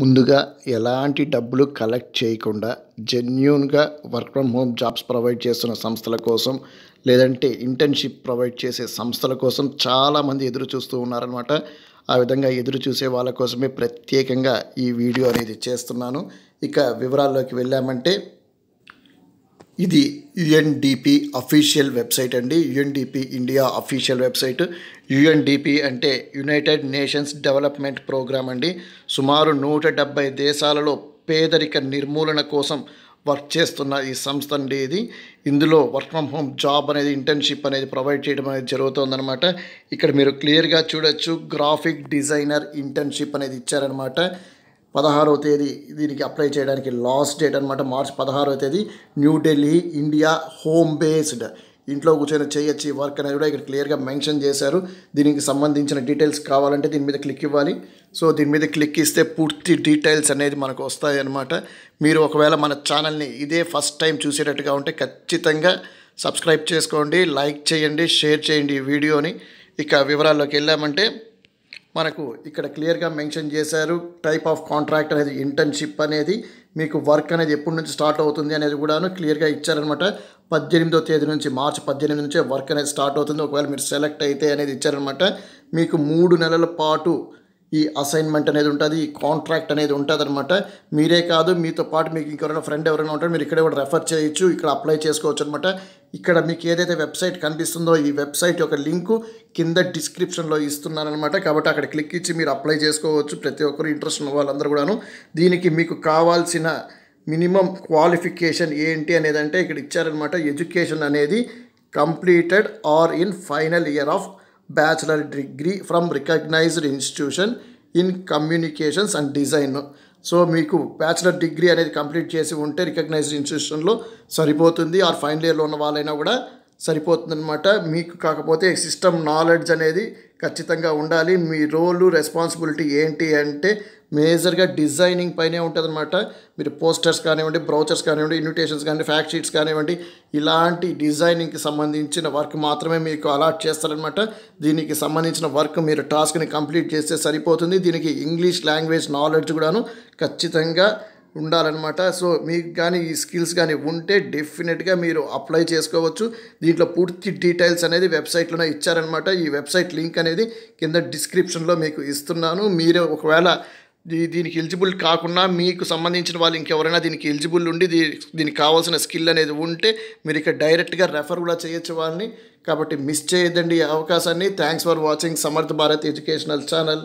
ముందుగా ఎలాంటి డబ్బులు కలెక్ట్ చేయకుండా జెన్యున్గా work from home jobs provide చేస్తున్న సంస్థల కోసం లేదంటే ఇంటర్న్షిప్ ప్రొవైడ్ చేసే సంస్థల కోసం చాలామంది ఎదురు చూస్తూ ఉన్నారనమాట ఆ విధంగా ఎదురు చూసే వాళ్ళ కోసమే ప్రత్యేకంగా ఈ వీడియో అనేది చేస్తున్నాను ఇక వివరాల్లోకి వెళ్ళామంటే ఇది యుఎన్డిపి అఫీషియల్ వెబ్సైట్ అండి UNDP India official website UNDP అంటే యునైటెడ్ నేషన్స్ డెవలప్మెంట్ ప్రోగ్రామ్ అండి సుమారు నూట డెబ్బై దేశాలలో పేదరిక నిర్మూలన కోసం వర్క్ చేస్తున్న ఈ సంస్థ అండి ఇది ఇందులో వర్క్ ఫ్రమ్ హోమ్ జాబ్ అనేది ఇంటర్న్షిప్ అనేది ప్రొవైడ్ చేయడం అనేది జరుగుతుందన్నమాట ఇక్కడ మీరు క్లియర్గా చూడొచ్చు గ్రాఫిక్ డిజైనర్ ఇంటర్న్షిప్ అనేది ఇచ్చారనమాట పదహారవ తేదీ దీనికి అప్లై చేయడానికి లాస్ట్ డేట్ అనమాట మార్చ్ పదహారవ తేదీ న్యూఢిల్లీ ఇండియా హోమ్ బేస్డ్ ఇంట్లో కూర్చొని చేయొచ్చి వర్క్ అనేది కూడా ఇక్కడ క్లియర్గా మెన్షన్ చేశారు దీనికి సంబంధించిన డీటెయిల్స్ కావాలంటే దీని మీద క్లిక్ ఇవ్వాలి సో దీని మీద క్లిక్ ఇస్తే పూర్తి డీటెయిల్స్ అనేది మనకు వస్తాయి అన్నమాట మీరు ఒకవేళ మన ఛానల్ని ఇదే ఫస్ట్ టైం చూసేటట్టుగా ఉంటే ఖచ్చితంగా సబ్స్క్రైబ్ చేసుకోండి లైక్ చేయండి షేర్ చేయండి ఈ వీడియోని ఇక వివరాల్లోకి వెళ్ళామంటే మనకు ఇక్కడ క్లియర్గా మెన్షన్ చేశారు టైప్ ఆఫ్ కాంట్రాక్ట్ అనేది ఇంటర్న్షిప్ అనేది మీకు వర్క్ అనేది ఎప్పటి నుంచి స్టార్ట్ అవుతుంది అనేది కూడాను క్లియర్గా ఇచ్చారనమాట పద్దెనిమిదో తేదీ నుంచి మార్చి పద్దెనిమిది నుంచే వర్క్ అనేది స్టార్ట్ అవుతుంది ఒకవేళ మీరు సెలెక్ట్ అయితే అనేది ఇచ్చారనమాట మీకు మూడు నెలల పాటు ఈ అసైన్మెంట్ అనేది ఉంటుంది ఈ కాంట్రాక్ట్ అనేది ఉంటుంది అనమాట మీరే కాదు మీతో పాటు మీకు ఇంకెవరైనా ఫ్రెండ్ ఎవరైనా ఉంటారు మీరు ఇక్కడే కూడా రెఫర్ చేయొచ్చు ఇక్కడ అప్లై చేసుకోవచ్చు అనమాట ఇక్కడ మీకు ఏదైతే వెబ్సైట్ కనిపిస్తుందో ఈ వెబ్సైట్ యొక్క లింకు కింద డిస్క్రిప్షన్లో ఇస్తున్నారనమాట కాబట్టి అక్కడ క్లిక్ ఇచ్చి మీరు అప్లై చేసుకోవచ్చు ప్రతి ఒక్కరు ఇంట్రెస్ట్ ఉన్న వాళ్ళందరూ కూడాను దీనికి మీకు కావాల్సిన మినిమం క్వాలిఫికేషన్ ఏంటి అనేది అంటే ఇక్కడ ఇచ్చారనమాట ఎడ్యుకేషన్ అనేది completed or in final year of bachelor degree from recognised institution in communications and design so మీకు బ్యాచిలర్ డిగ్రీ అనేది కంప్లీట్ చేసి ఉంటే రికగ్నైజ్డ్ ఇన్స్టిట్యూషన్లో సరిపోతుంది ఆర్ ఫైనల్ ఇయర్లో ఉన్న వాళ్ళైనా కూడా సరిపోతుందన్నమాట మీకు కాకపోతే సిస్టమ్ నాలెడ్జ్ అనేది ఖచ్చితంగా ఉండాలి మీ రోలు రెస్పాన్సిబిలిటీ ఏంటి అంటే మేజర్గా డిజైనింగ్ పైనే ఉంటుంది అనమాట మీరు పోస్టర్స్ కానివ్వండి బ్రౌచర్స్ కానివ్వండి ఇన్విటేషన్స్ కానివ్వండి ఫ్యాక్ట్ షీట్స్ కానివ్వండి ఇలాంటి డిజైనింగ్కి సంబంధించిన వర్క్ మాత్రమే మీకు అలాట్ చేస్తారనమాట దీనికి సంబంధించిన వర్క్ మీరు టాస్క్ని కంప్లీట్ చేస్తే సరిపోతుంది దీనికి ఇంగ్లీష్ లాంగ్వేజ్ నాలెడ్జ్ కూడాను ఖచ్చితంగా ఉండాలన్నమాట సో మీకు కానీ ఈ స్కిల్స్ కానీ ఉంటే డెఫినెట్గా మీరు అప్లై చేసుకోవచ్చు దీంట్లో పూర్తి డీటెయిల్స్ అనేది వెబ్సైట్లోనే ఇచ్చారనమాట ఈ వెబ్సైట్ లింక్ అనేది కింద డిస్క్రిప్షన్లో మీకు ఇస్తున్నాను మీరు ఒకవేళ దీనికి ఎలిజిబుల్ కాకుండా మీకు సంబంధించిన వాళ్ళు ఇంకెవరైనా దీనికి ఎలిజిబుల్ ఉండి దీనికి కావాల్సిన స్కిల్ అనేది ఉంటే మీరు ఇక్కడ డైరెక్ట్గా రెఫర్ కూడా చేయొచ్చు వాళ్ళని కాబట్టి మిస్ చేయదండి ఈ అవకాశాన్ని థ్యాంక్స్ ఫర్ వాచింగ్ సమర్థ భారత్ ఎడ్యుకేషనల్ ఛానల్